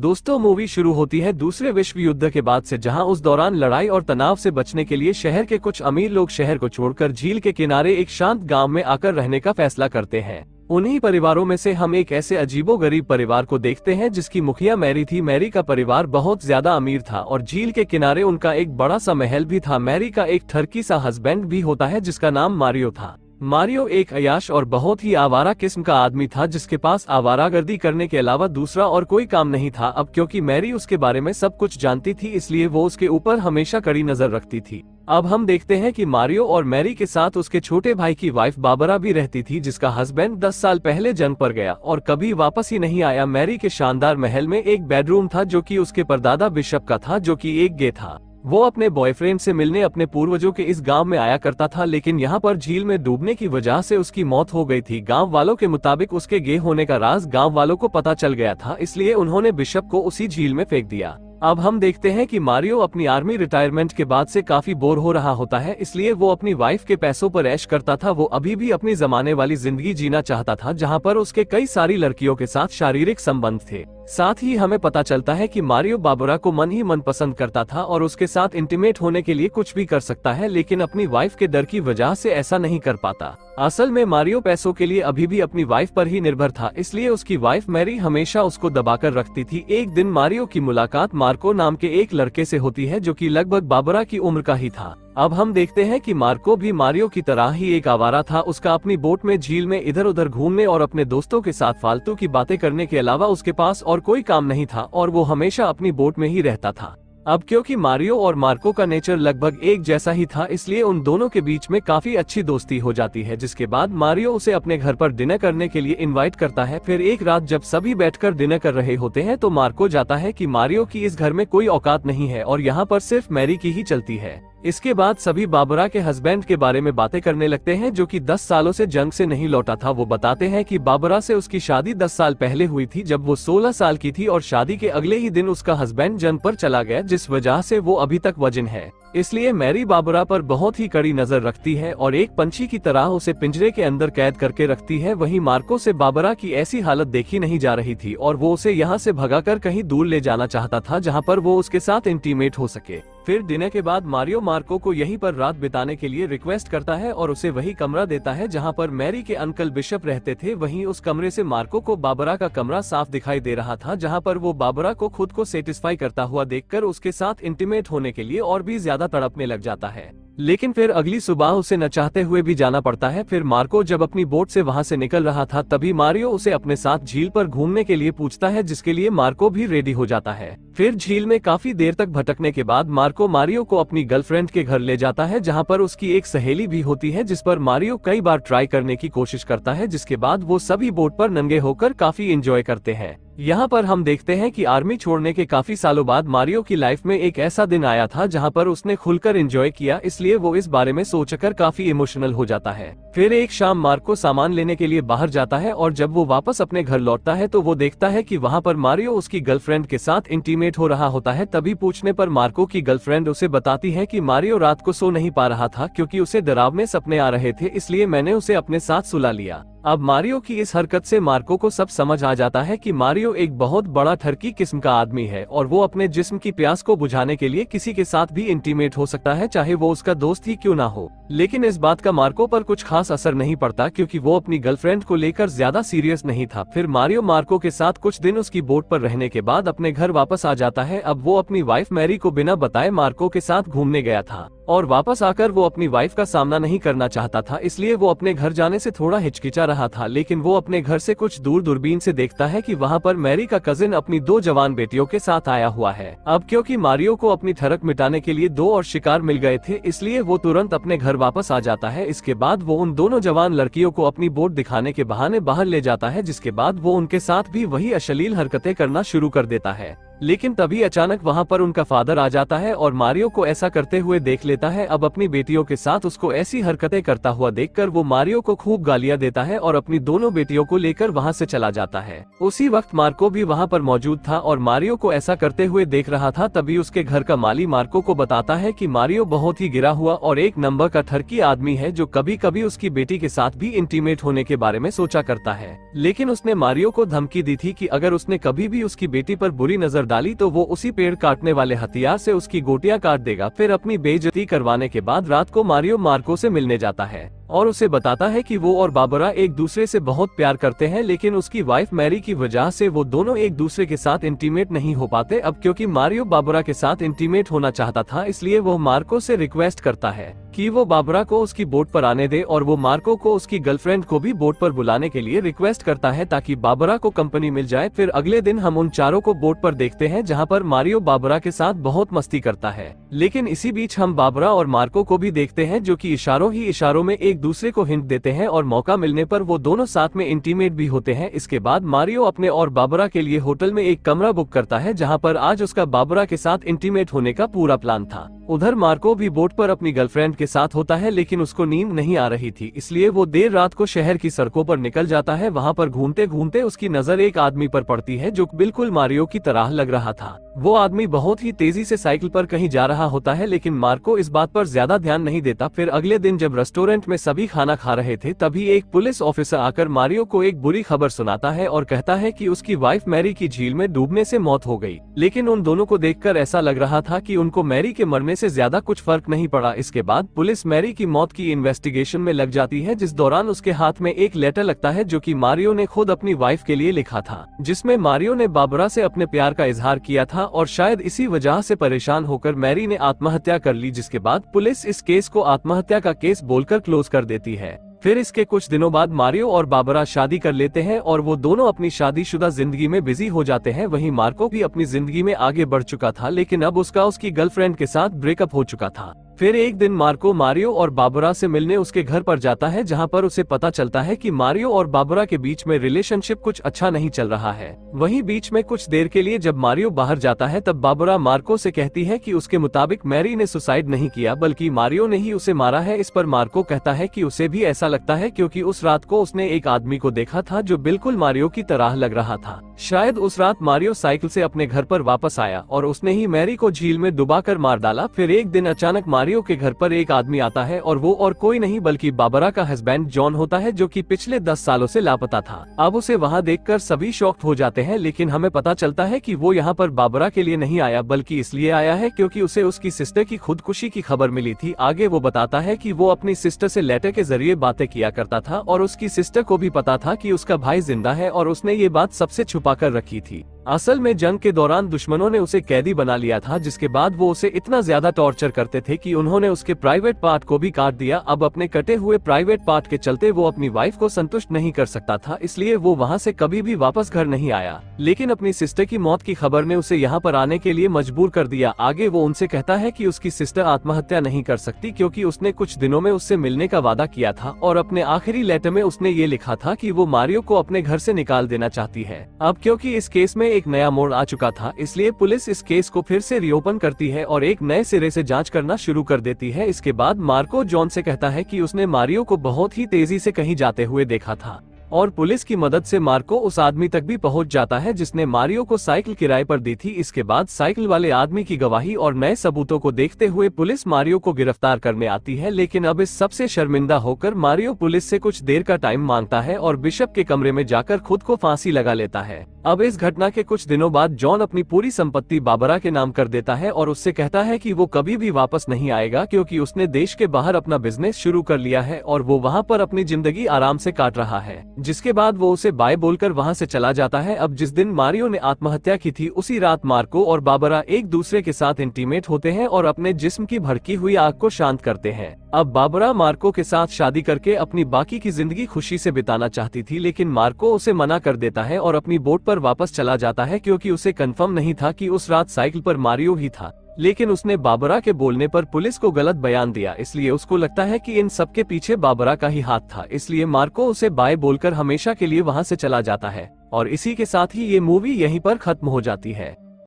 दोस्तों मूवी शुरू होती है दूसरे विश्व युद्ध के बाद से जहां उस दौरान लड़ाई और तनाव से बचने के लिए शहर के कुछ अमीर लोग शहर को छोड़कर झील के किनारे एक शांत गांव में आकर रहने का फैसला करते हैं उन्हीं परिवारों में से हम एक ऐसे अजीबो गरीब परिवार को देखते हैं जिसकी मुखिया मैरी थी मैरी का परिवार बहुत ज्यादा अमीर था और झील के किनारे उनका एक बड़ा सा महल भी था मैरी का एक ठरकी सा हस्बैंड भी होता है जिसका नाम मारियो था मारियो एक अयाश और बहुत ही आवारा किस्म का आदमी था जिसके पास आवारागर्दी करने के अलावा दूसरा और कोई काम नहीं था अब क्योंकि मैरी उसके बारे में सब कुछ जानती थी इसलिए वो उसके ऊपर हमेशा कड़ी नजर रखती थी अब हम देखते हैं कि मारियो और मैरी के साथ उसके छोटे भाई की वाइफ बाबरा भी रहती थी जिसका हस्बैंड दस साल पहले जंग पर गया और कभी वापस ही नहीं आया मैरी के शानदार महल में एक बेडरूम था जो की उसके परदादा बिशप का था जो की एक गे था वो अपने बॉयफ्रेंड से मिलने अपने पूर्वजों के इस गांव में आया करता था लेकिन यहाँ पर झील में डूबने की वजह से उसकी मौत हो गई थी गांव वालों के मुताबिक उसके गे होने का राज गांव वालों को पता चल गया था इसलिए उन्होंने बिशप को उसी झील में फेंक दिया अब हम देखते हैं कि मारियो अपनी आर्मी रिटायरमेंट के बाद से काफी बोर हो रहा होता है इसलिए वो अपनी वाइफ के पैसों पर ऐश करता था वो अभी भी अपनी जमाने वाली जिंदगी जीना चाहता था जहाँ पर उसके कई सारी लड़कियों के साथ शारीरिक संबंध थे साथ ही हमें पता चलता है कि मारियो बाबुरा को मन ही मन पसंद करता था और उसके साथ इंटीमेट होने के लिए कुछ भी कर सकता है लेकिन अपनी वाइफ के डर की वजह से ऐसा नहीं कर पाता असल में मारियो पैसों के लिए अभी भी अपनी वाइफ पर ही निर्भर था इसलिए उसकी वाइफ मैरी हमेशा उसको दबाकर रखती थी एक दिन मारियो की मुलाकात मार्को नाम के एक लड़के से होती है जो कि लगभग बाबरा की उम्र का ही था अब हम देखते हैं कि मार्को भी मारियो की तरह ही एक आवारा था उसका अपनी बोट में झील में इधर उधर घूमने और अपने दोस्तों के साथ फालतू की बातें करने के अलावा उसके पास और कोई काम नहीं था और वो हमेशा अपनी बोट में ही रहता था अब क्योंकि मारियो और मार्को का नेचर लगभग एक जैसा ही था इसलिए उन दोनों के बीच में काफी अच्छी दोस्ती हो जाती है जिसके बाद मारियो उसे अपने घर पर डिनर करने के लिए इनवाइट करता है फिर एक रात जब सभी बैठकर डिनर कर रहे होते हैं तो मार्को जाता है कि मारियो की इस घर में कोई औकात नहीं है और यहाँ पर सिर्फ मैरी की ही चलती है इसके बाद सभी बाबरा के हस्बैंड के बारे में बातें करने लगते हैं जो कि 10 सालों से जंग से नहीं लौटा था वो बताते हैं कि बाबरा से उसकी शादी 10 साल पहले हुई थी जब वो 16 साल की थी और शादी के अगले ही दिन उसका हस्बैंड जंग पर चला गया जिस वजह से वो अभी तक वजन है इसलिए मैरी बाबरा पर बहुत ही कड़ी नजर रखती है और एक पंछी की तरह उसे पिंजरे के अंदर कैद करके रखती है वहीं मार्को से बाबरा की ऐसी हालत देखी नहीं जा रही थी और वो उसे यहाँ से भगाकर कहीं दूर ले जाना चाहता था जहाँ पर वो उसके साथ इंटीमेट हो सके फिर डिनर के बाद मारियो मार्को को यहीं पर रात बिताने के लिए रिक्वेस्ट करता है और उसे वही कमरा देता है जहां पर मैरी के अंकल बिशप रहते थे वहीं उस कमरे से मार्को को बाबरा का कमरा साफ दिखाई दे रहा था जहां पर वो बाबरा को खुद को सेटिस्फाई करता हुआ देखकर उसके साथ इंटीमेट होने के लिए और भी ज्यादा ज्यादा तड़पने लग जाता है लेकिन फिर अगली सुबह उसे चाहते हुए भी जाना पड़ता है फिर मार्को जब अपनी बोट से वहां से निकल रहा था तभी मारियो उसे अपने साथ झील पर घूमने के लिए पूछता है जिसके लिए मार्को भी रेडी हो जाता है फिर झील में काफी देर तक भटकने के बाद मार्को मारियो को अपनी गर्लफ्रेंड के घर ले जाता है जहाँ पर उसकी एक सहेली भी होती है जिस पर मारियो कई बार ट्राई करने की कोशिश करता है जिसके बाद वो सभी बोट पर नंगे होकर काफी इंजॉय करते हैं यहाँ पर हम देखते हैं कि आर्मी छोड़ने के काफी सालों बाद मारियो की लाइफ में एक ऐसा दिन आया था जहाँ पर उसने खुलकर एंजॉय किया इसलिए वो इस बारे में सोचकर काफी इमोशनल हो जाता है फिर एक शाम मार्को सामान लेने के लिए बाहर जाता है और जब वो वापस अपने घर लौटता है तो वो देखता है की वहाँ पर मारियो उसकी गर्लफ्रेंड के साथ इंटीमेट हो रहा होता है तभी पूछने पर मार्को की गर्लफ्रेंड उसे बताती है की मारियो रात को सो नहीं पा रहा था क्यूँकी उसे डरावने सपने आ रहे थे इसलिए मैंने उसे अपने साथ सुला लिया अब मारियो की इस हरकत से मार्को को सब समझ आ जाता है कि मारियो एक बहुत बड़ा ठरकी किस्म का आदमी है और वो अपने जिस्म की प्यास को बुझाने के लिए किसी के साथ भी इंटीमेट हो सकता है चाहे वो उसका दोस्त ही क्यों ना हो लेकिन इस बात का मार्को पर कुछ खास असर नहीं पड़ता क्योंकि वो अपनी गर्लफ्रेंड को लेकर ज्यादा सीरियस नहीं था फिर मारियो मार्को के साथ कुछ दिन उसकी बोट पर रहने के बाद अपने घर वापस आ जाता है अब वो अपनी वाइफ मैरी को बिना बताए मार्को के साथ घूमने गया था और वापस आकर वो अपनी वाइफ का सामना नहीं करना चाहता था इसलिए वो अपने घर जाने से थोड़ा हिचकिचा रहा था लेकिन वो अपने घर से कुछ दूर दूरबीन से देखता है कि वहाँ पर मैरी का कजिन अपनी दो जवान बेटियों के साथ आया हुआ है अब क्योंकि मारियो को अपनी थरक मिटाने के लिए दो और शिकार मिल गए थे इसलिए वो तुरंत अपने घर वापस आ जाता है इसके बाद वो उन दोनों जवान लड़कियों को अपनी बोट दिखाने के बहाने बाहर ले जाता है जिसके बाद वो उनके साथ भी वही अश्लील हरकते करना शुरू कर देता है लेकिन तभी अचानक वहाँ पर उनका फादर आ जाता है और मारियो को ऐसा करते हुए देख लेता है अब अपनी बेटियों के साथ उसको ऐसी हरकतें करता हुआ देखकर वो मारियो को खूब गालियां देता है और अपनी दोनों बेटियों को लेकर वहाँ से चला जाता है उसी वक्त मार्को भी वहाँ पर मौजूद था और मारियो को ऐसा करते हुए देख रहा था तभी उसके घर का माली मार्को को बताता है की मारियो बहुत ही गिरा हुआ और एक नंबर का थरकी आदमी है जो कभी कभी उसकी बेटी के साथ भी इंटीमेट होने के बारे में सोचा करता है लेकिन उसने मारियो को धमकी दी थी की अगर उसने कभी भी उसकी बेटी आरोप बुरी नजर डाली तो वो उसी पेड़ काटने वाले हथियार से उसकी गोटियां काट देगा फिर अपनी बेजती करवाने के बाद रात को मारियो मार्को से मिलने जाता है और उसे बताता है कि वो और बाबरा एक दूसरे से बहुत प्यार करते हैं लेकिन उसकी वाइफ मैरी की वजह से वो दोनों एक दूसरे के साथ इंटीमेट नहीं हो पाते अब क्योंकि मारियो बाबरा के साथ इंटीमेट होना चाहता था इसलिए वो मार्को से रिक्वेस्ट करता है कि वो बाबरा को उसकी बोट पर आने दे और वो मार्को को उसकी गर्लफ्रेंड को भी बोट पर बुलाने के लिए रिक्वेस्ट करता है ताकि बाबरा को कंपनी मिल जाए फिर अगले दिन हम उन चारों को बोट पर देखते हैं जहां पर मारियो बाबरा के साथ बहुत मस्ती करता है लेकिन इसी बीच हम बाबरा और मार्को को भी देखते हैं जो कि इशारों ही इशारों में एक दूसरे को हिंट देते हैं और मौका मिलने पर वो दोनों साथ में इंटीमेट भी होते हैं इसके बाद मारियो अपने और बाबरा के लिए होटल में एक कमरा बुक करता है जहाँ पर आज उसका बाबरा के साथ इंटीमेट होने का पूरा प्लान था उधर मार्को भी बोट पर अपनी गर्लफ्रेंड के साथ होता है लेकिन उसको नींद नहीं आ रही थी इसलिए वो देर रात को शहर की सड़कों पर निकल जाता है वहाँ पर घूमते घूमते उसकी नजर एक आदमी पर पड़ती है जो बिल्कुल मारियो की तरह लग रहा था वो आदमी बहुत ही तेजी से साइकिल पर कहीं जा रहा होता है लेकिन मार्को इस बात पर ज्यादा ध्यान नहीं देता फिर अगले दिन जब रेस्टोरेंट में सभी खाना खा रहे थे तभी एक पुलिस ऑफिसर आकर मारियो को एक बुरी खबर सुनाता है और कहता है कि उसकी वाइफ मैरी की झील में डूबने से मौत हो गई लेकिन उन दोनों को देखकर ऐसा लग रहा था कि उनको मैरी के मरने से ज्यादा कुछ फर्क नहीं पड़ा इसके बाद पुलिस मैरी की मौत की इन्वेस्टिगेशन में लग जाती है जिस दौरान उसके हाथ में एक लेटर लगता है जो की मारियो ने खुद अपनी वाइफ के लिए लिखा था जिसमे मारियो ने बाबरा ऐसी अपने प्यार का इजहार किया था और शायद इसी वजह ऐसी परेशान होकर मैरी ने आत्महत्या कर ली जिसके बाद पुलिस इस केस को आत्महत्या का केस बोलकर क्लोज कर देती है फिर इसके कुछ दिनों बाद मारियो और बाबरा शादी कर लेते हैं और वो दोनों अपनी शादीशुदा जिंदगी में बिजी हो जाते हैं वहीं मार्को भी अपनी जिंदगी में आगे बढ़ चुका था लेकिन अब उसका उसकी गर्लफ्रेंड के साथ ब्रेकअप हो चुका था फिर एक दिन मार्को मारियो और बाबुरा से मिलने उसके घर पर जाता है जहां पर उसे पता चलता है कि मारियो और बाबुरा के बीच में रिलेशनशिप कुछ अच्छा नहीं चल रहा है वहीं बीच में कुछ देर के लिए जब मारियो बाहर जाता है तब बाबुरा मार्को से कहती है कि उसके मुताबिक मैरी ने सुसाइड नहीं किया बल्कि मारियो ने ही उसे मारा है इस पर मार्को कहता है की उसे भी ऐसा लगता है क्यूँकी उस रात को उसने एक आदमी को देखा था जो बिल्कुल मारियो की तरह लग रहा था शायद उस रात मारियो साइकिल ऐसी अपने घर आरोप वापस आया और उसने ही मैरी को झील में डुबाकर मार डाला फिर एक दिन अचानक मारियो के घर पर एक आदमी आता है और वो और कोई नहीं बल्कि बाबरा का हस्बैंड जॉन होता है जो कि पिछले दस सालों से लापता था अब उसे वहाँ देखकर सभी शॉक्ड हो जाते हैं लेकिन हमें पता चलता है कि वो यहाँ पर बाबरा के लिए नहीं आया बल्कि इसलिए आया है क्योंकि उसे उसकी सिस्टर की खुदकुशी की खबर मिली थी आगे वो बताता है की वो अपनी सिस्टर ऐसी लेटर के जरिए बातें किया करता था और उसकी सिस्टर को भी पता था की उसका भाई जिंदा है और उसने ये बात सबसे छुपा कर रखी थी असल में जंग के दौरान दुश्मनों ने उसे कैदी बना लिया था जिसके बाद वो उसे इतना ज्यादा टॉर्चर करते थे कि उन्होंने उसके प्राइवेट पार्ट को भी काट दिया अब अपने कटे हुए प्राइवेट पार्ट के चलते वो अपनी वाइफ को संतुष्ट नहीं कर सकता था इसलिए वो वहाँ से कभी भी वापस घर नहीं आया लेकिन अपनी सिस्टर की मौत की खबर ने उसे यहाँ पर आने के लिए मजबूर कर दिया आगे वो उनसे कहता है की उसकी सिस्टर आत्महत्या नहीं कर सकती क्यूँकी उसने कुछ दिनों में उससे मिलने का वादा किया था और अपने आखिरी लेटर में उसने ये लिखा था की वो मारियो को अपने घर ऐसी निकाल देना चाहती है अब क्यूँकी इस केस में एक नया मोड़ आ चुका था इसलिए पुलिस इस केस को फिर से रिओपन करती है और एक नए सिरे से जांच करना शुरू कर देती है इसके बाद मार्को जॉन से कहता है कि उसने मारियो को बहुत ही तेजी से कहीं जाते हुए देखा था और पुलिस की मदद से मार्को उस आदमी तक भी पहुंच जाता है जिसने मारियो को साइकिल किराए पर दी थी इसके बाद साइकिल वाले आदमी की गवाही और नए सबूतों को देखते हुए पुलिस मारियो को गिरफ्तार करने आती है लेकिन अब इस सबसे शर्मिंदा होकर मारियो पुलिस से कुछ देर का टाइम मांगता है और बिशप के कमरे में जाकर खुद को फांसी लगा लेता है अब इस घटना के कुछ दिनों बाद जॉन अपनी पूरी संपत्ति बाबरा के नाम कर देता है और उससे कहता है कि वो कभी भी वापस नहीं आएगा क्योंकि उसने देश के बाहर अपना बिजनेस शुरू कर लिया है और वो वहाँ पर अपनी जिंदगी आराम से काट रहा है जिसके बाद वो उसे बाय बोलकर वहाँ से चला जाता है अब जिस दिन मारियो ने आत्महत्या की थी उसी रात मार्को और बाबरा एक दूसरे के साथ इंटीमेट होते हैं और अपने जिस्म की भड़की हुई आग को शांत करते हैं अब बाबरा मार्को के साथ शादी करके अपनी बाकी की जिंदगी खुशी से बिताना चाहती थी लेकिन मार्को उसे मना कर देता है और अपनी बोट पर वापस चला जाता है क्योंकि उसे कंफर्म नहीं था कि उस रात साइकिल पर मारियो ही था लेकिन उसने बाबरा के बोलने पर पुलिस को गलत बयान दिया इसलिए उसको लगता है कि इन सब के पीछे बाबरा का ही हाथ था इसलिए मार्को उसे बाय बोलकर हमेशा के लिए वहाँ से चला जाता है और इसी के साथ ही ये मूवी यहीं पर खत्म हो जाती है